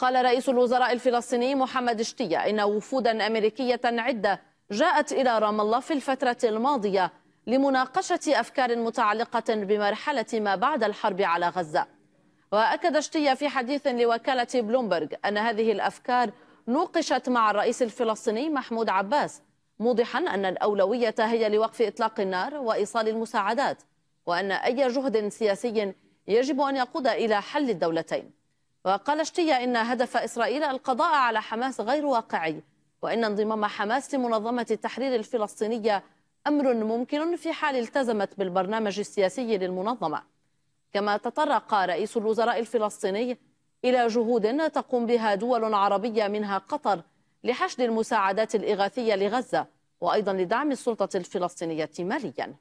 قال رئيس الوزراء الفلسطيني محمد شتية إن وفودا أمريكية عدة جاءت إلى رام الله في الفترة الماضية لمناقشة أفكار متعلقة بمرحلة ما بعد الحرب على غزة وأكد شتية في حديث لوكالة بلومبرغ أن هذه الأفكار نوقشت مع الرئيس الفلسطيني محمود عباس موضحا أن الأولوية هي لوقف إطلاق النار وإيصال المساعدات وأن أي جهد سياسي يجب أن يقود إلى حل الدولتين وقال شتية إن هدف إسرائيل القضاء على حماس غير واقعي وإن انضمام حماس لمنظمة التحرير الفلسطينية أمر ممكن في حال التزمت بالبرنامج السياسي للمنظمة كما تطرق رئيس الوزراء الفلسطيني إلى جهود تقوم بها دول عربية منها قطر لحشد المساعدات الإغاثية لغزة وأيضا لدعم السلطة الفلسطينية مالياً